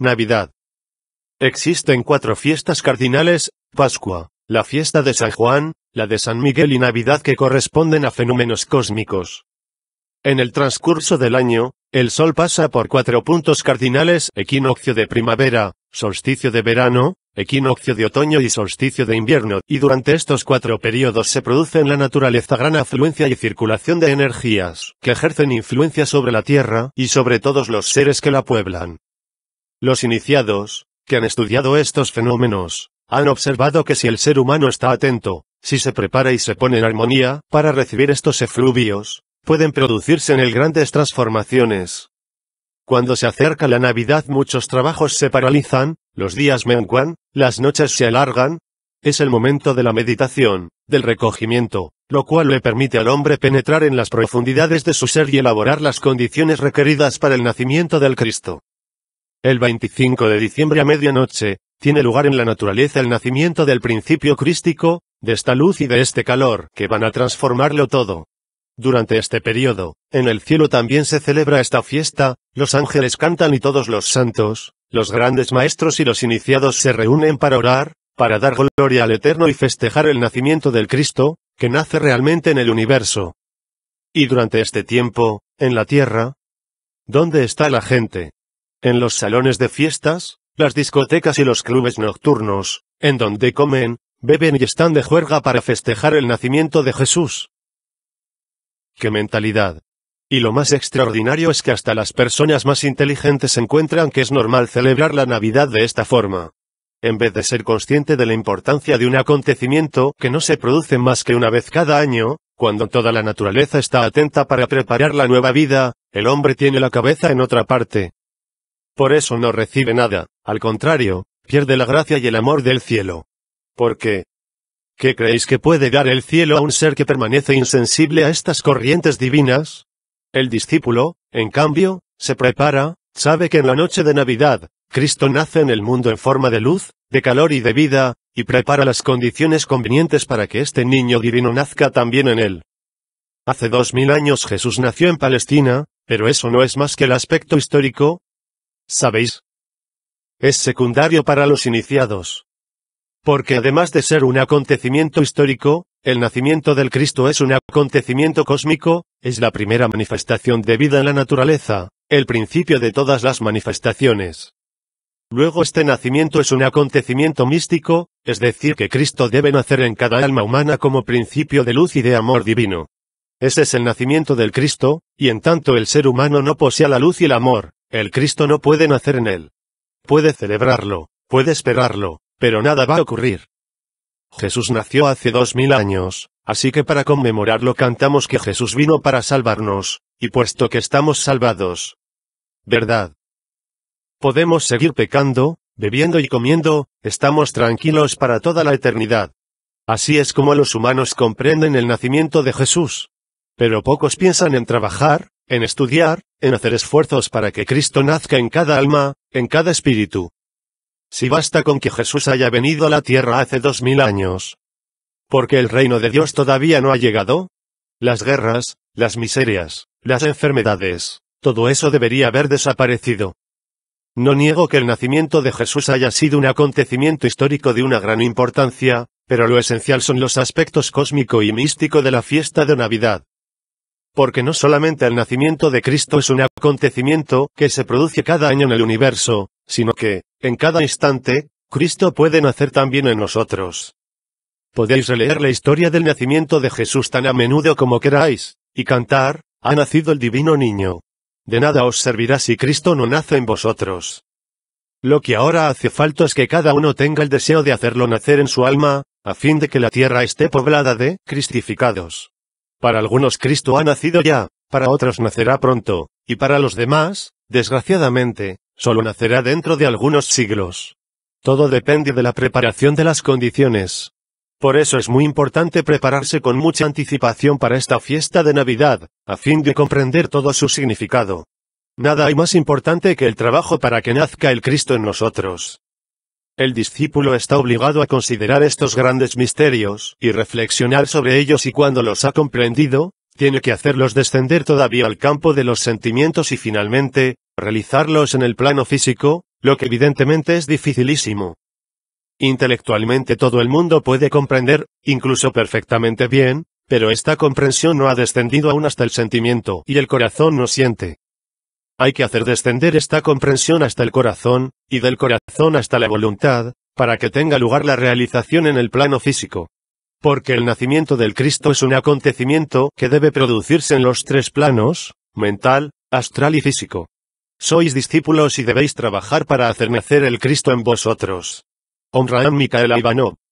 Navidad. Existen cuatro fiestas cardinales, Pascua, la fiesta de San Juan, la de San Miguel y Navidad que corresponden a fenómenos cósmicos. En el transcurso del año, el Sol pasa por cuatro puntos cardinales, equinoccio de primavera, solsticio de verano, equinoccio de otoño y solsticio de invierno, y durante estos cuatro periodos se produce en la naturaleza gran afluencia y circulación de energías, que ejercen influencia sobre la Tierra y sobre todos los seres que la pueblan. Los iniciados, que han estudiado estos fenómenos, han observado que si el ser humano está atento, si se prepara y se pone en armonía, para recibir estos efluvios, pueden producirse en él grandes transformaciones. Cuando se acerca la Navidad muchos trabajos se paralizan, los días menguan, las noches se alargan. Es el momento de la meditación, del recogimiento, lo cual le permite al hombre penetrar en las profundidades de su ser y elaborar las condiciones requeridas para el nacimiento del Cristo. El 25 de diciembre a medianoche, tiene lugar en la naturaleza el nacimiento del principio crístico, de esta luz y de este calor, que van a transformarlo todo. Durante este periodo, en el cielo también se celebra esta fiesta, los ángeles cantan y todos los santos, los grandes maestros y los iniciados se reúnen para orar, para dar gloria al Eterno y festejar el nacimiento del Cristo, que nace realmente en el universo. Y durante este tiempo, en la tierra, ¿dónde está la gente? en los salones de fiestas, las discotecas y los clubes nocturnos, en donde comen, beben y están de juerga para festejar el nacimiento de Jesús. ¡Qué mentalidad! Y lo más extraordinario es que hasta las personas más inteligentes encuentran que es normal celebrar la Navidad de esta forma. En vez de ser consciente de la importancia de un acontecimiento que no se produce más que una vez cada año, cuando toda la naturaleza está atenta para preparar la nueva vida, el hombre tiene la cabeza en otra parte, por eso no recibe nada, al contrario, pierde la gracia y el amor del cielo. ¿Por qué? ¿Qué creéis que puede dar el cielo a un ser que permanece insensible a estas corrientes divinas? El discípulo, en cambio, se prepara, sabe que en la noche de Navidad, Cristo nace en el mundo en forma de luz, de calor y de vida, y prepara las condiciones convenientes para que este niño divino nazca también en él. Hace dos mil años Jesús nació en Palestina, pero eso no es más que el aspecto histórico, ¿Sabéis? Es secundario para los iniciados. Porque además de ser un acontecimiento histórico, el nacimiento del Cristo es un acontecimiento cósmico, es la primera manifestación de vida en la naturaleza, el principio de todas las manifestaciones. Luego este nacimiento es un acontecimiento místico, es decir, que Cristo debe nacer en cada alma humana como principio de luz y de amor divino. Ese es el nacimiento del Cristo, y en tanto el ser humano no posea la luz y el amor, el Cristo no puede nacer en él. Puede celebrarlo, puede esperarlo, pero nada va a ocurrir. Jesús nació hace dos mil años, así que para conmemorarlo cantamos que Jesús vino para salvarnos, y puesto que estamos salvados. ¿Verdad? Podemos seguir pecando, bebiendo y comiendo, estamos tranquilos para toda la eternidad. Así es como los humanos comprenden el nacimiento de Jesús. Pero pocos piensan en trabajar, en estudiar, en hacer esfuerzos para que Cristo nazca en cada alma, en cada espíritu. Si basta con que Jesús haya venido a la tierra hace dos mil años. qué el reino de Dios todavía no ha llegado. Las guerras, las miserias, las enfermedades, todo eso debería haber desaparecido. No niego que el nacimiento de Jesús haya sido un acontecimiento histórico de una gran importancia, pero lo esencial son los aspectos cósmico y místico de la fiesta de Navidad porque no solamente el nacimiento de Cristo es un acontecimiento que se produce cada año en el universo, sino que, en cada instante, Cristo puede nacer también en nosotros. Podéis releer la historia del nacimiento de Jesús tan a menudo como queráis, y cantar, ha nacido el divino niño. De nada os servirá si Cristo no nace en vosotros. Lo que ahora hace falta es que cada uno tenga el deseo de hacerlo nacer en su alma, a fin de que la tierra esté poblada de cristificados. Para algunos Cristo ha nacido ya, para otros nacerá pronto, y para los demás, desgraciadamente, solo nacerá dentro de algunos siglos. Todo depende de la preparación de las condiciones. Por eso es muy importante prepararse con mucha anticipación para esta fiesta de Navidad, a fin de comprender todo su significado. Nada hay más importante que el trabajo para que nazca el Cristo en nosotros. El discípulo está obligado a considerar estos grandes misterios, y reflexionar sobre ellos y cuando los ha comprendido, tiene que hacerlos descender todavía al campo de los sentimientos y finalmente, realizarlos en el plano físico, lo que evidentemente es dificilísimo. Intelectualmente todo el mundo puede comprender, incluso perfectamente bien, pero esta comprensión no ha descendido aún hasta el sentimiento y el corazón no siente. Hay que hacer descender esta comprensión hasta el corazón, y del corazón hasta la voluntad, para que tenga lugar la realización en el plano físico. Porque el nacimiento del Cristo es un acontecimiento que debe producirse en los tres planos, mental, astral y físico. Sois discípulos y debéis trabajar para hacer nacer el Cristo en vosotros. Omraam Ivanov